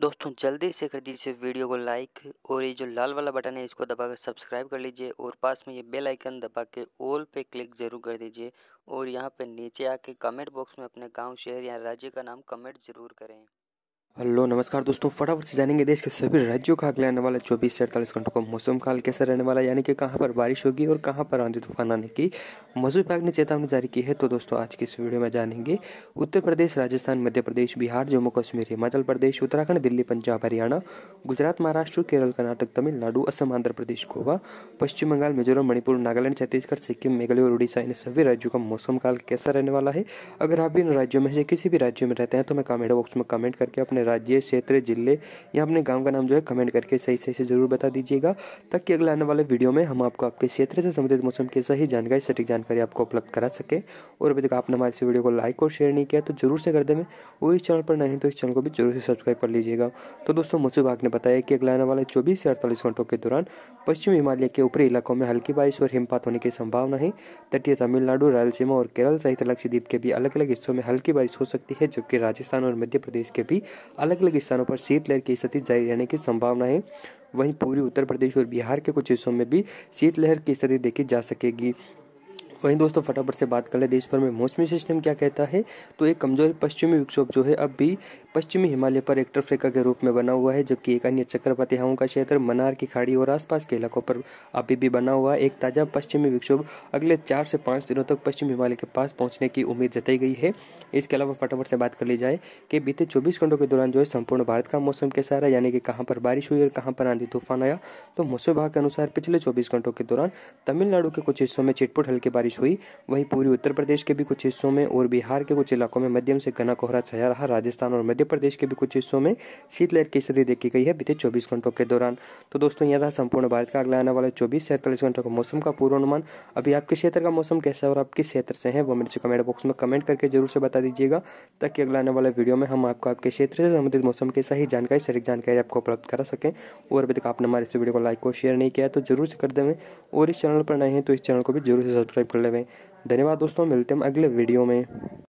दोस्तों जल्दी से कर दीजिए वीडियो को लाइक और ये जो लाल वाला बटन है इसको दबा कर सब्सक्राइब कर लीजिए और पास में ये बेल आइकन दबा के ऑल पे क्लिक ज़रूर कर दीजिए और यहाँ पे नीचे आके कमेंट बॉक्स में अपने गांव शहर या राज्य का नाम कमेंट ज़रूर करें हेलो नमस्कार दोस्तों फटाफट से जानेंगे देश के सभी राज्यों का अगले आने वाला चौबीस से अड़तालीस घंटों का मौसम काल कैसा रहने वाला यानी कि कहां पर बारिश होगी और कहां पर आंधी तूफान आने की मौसम विभाग ने चेतावनी जारी की है तो दोस्तों आज की इस वीडियो में जानेंगे उत्तर प्रदेश राजस्थान मध्य प्रदेश बिहार जम्मू कश्मीर हिमाचल प्रदेश उत्तराखंड दिल्ली पंजाब हरियाणा गुजरात महाराष्ट्र केरल कर्नाटक तमिलनाडु असम आंध्र प्रदेश गोवा पश्चिम बंगाल मिजोरम मणिपुर नागालैंड छत्तीसगढ़ सिक्किम मेघालय और उड़ीसा इन सभी राज्यों का मौसम काल कैसा रहने वाला है अगर आप भी इन राज्यों में से किसी भी राज्य में रहते हैं तो मैं कमेंट बॉक्स में कमेंट करके अपने राज्य क्षेत्र जिले या अपने गांव का नाम जो है कमेंट करके सही सही से जरूर बता दीजिएगा ताकि अगले आने वाले वीडियो में हम आपको आपके क्षेत्र से संबंधित मौसम की सही जानकारी सटीक जानकारी आपको उपलब्ध करा सके और अभी तक आपने हमारे इस वीडियो को लाइक और शेयर नहीं किया तो जरूर से कर दें और इस चैनल पर नहीं तो इस चैनल को भी जरूर से सब्सक्राइब कर लीजिएगा तो दोस्तों मौसम विभाग ने बताया कि अगले आने वाले चौबीस से अड़तालीस घंटों के दौरान पश्चिम हिमालय के ऊपरी इलाकों में हल्की बारिश और हिमपात होने की संभावना है तटीय तमिलनाडु रायलसीमा और केरल सहित लक्षद्वीप के भी अलग अलग हिस्सों में हल्की बारिश हो सकती है जबकि राजस्थान और मध्य प्रदेश के भी अलग अलग स्थानों पर शीतलहर की स्थिति जारी रहने की संभावना है वहीं पूर्वी उत्तर प्रदेश और बिहार के कुछ हिस्सों में भी शीतलहर की स्थिति देखी जा सकेगी वहीं दोस्तों फटाफट से बात कर ले देश भर में मौसमी सिस्टम क्या कहता है तो एक कमजोर पश्चिमी विक्षोभ जो है अब भी पश्चिमी हिमालय पर एक टर्फ के रूप में बना हुआ है जबकि एक अन्य चक्रवाती हवाओं का क्षेत्र मनार की खाड़ी और आसपास के इलाकों पर अभी भी बना हुआ है एक ताज़ा पश्चिमी विक्षोभ अगले चार से पाँच दिनों तक पश्चिम हिमालय के पास पहुँचने की उम्मीद जताई गई है इसके अलावा फटाफट से बात कर ली जाए कि बीते चौबीस घंटों के दौरान जो है संपूर्ण भारत का मौसम कैसा रहा यानी कि कहाँ पर बारिश हुई और कहाँ पर आंधी तूफान आया तो मौसम विभाग के अनुसार पिछले चौबीस घंटों के दौरान तमिलनाडु के कुछ हिस्सों में छिटपुट हल्के बारिश बारिश हुई वहीं पूरी उत्तर प्रदेश के भी कुछ हिस्सों में और बिहार के कुछ इलाकों में मध्यम से घना कोहरा छाया रहा राजस्थान और मध्य प्रदेश के भी कुछ हिस्सों में शीतलहर की स्थिति देखी गई है बीते चौबीस घंटों के दौरान तो दोस्तों यह रहा संपूर्ण भारत का अगला आने वाले चौबीस से अड़तालीस घंटों का मौसम का पूर्वानुमान अभी आपके क्षेत्र का मौसम कैसा और आप किस क्षेत्र से है वो मेरे कमेंट बॉक्स में कमेंट करके जरूर से बता दीजिएगा ताकि अगला आने वाले वीडियो में हम आपको आपके क्षेत्र से संबंधित मौसम की सही जानकारी सही जानकारी आपको उपलब्ध करा सकें और अभी तक आपने हमारे इस वीडियो को लाइक और शेयर नहीं किया तो जरूर से कर देवें और इस चैनल पर नए हैं तो इस चैनल को भी जरूर से सब्सक्राइब कर लेवें धन्यवाद दोस्तों मिलते हैं हम अगले वीडियो में